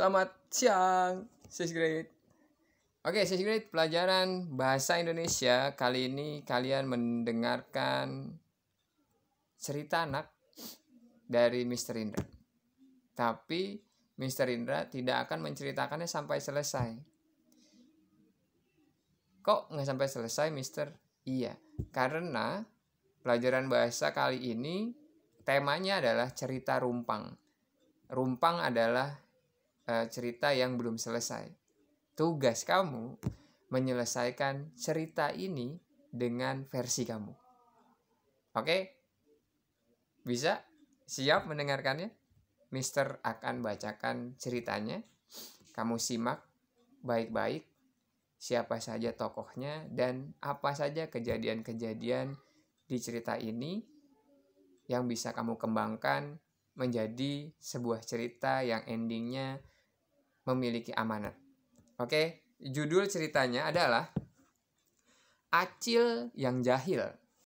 Selamat siang, sixth grade. Oke, sixth grade pelajaran bahasa Indonesia kali ini kalian mendengarkan cerita anak dari Mr. Indra. Tapi Mr. Indra tidak akan menceritakannya sampai selesai. Kok nggak sampai selesai, Mr.? Iya, karena pelajaran bahasa kali ini temanya adalah cerita rumpang. Rumpang adalah Eh, cerita yang belum selesai. Tugas kamu menyelesaikan cerita ini dengan versi kamu. Oke? Bisa? Siap mendengarkannya? Mister akan bacakan ceritanya. Kamu simak baik-baik siapa saja tokohnya dan apa saja kejadian-kejadian di cerita ini yang bisa kamu kembangkan menjadi sebuah cerita yang endingnya memiliki amanat. Oke, judul ceritanya adalah Acil yang jahil.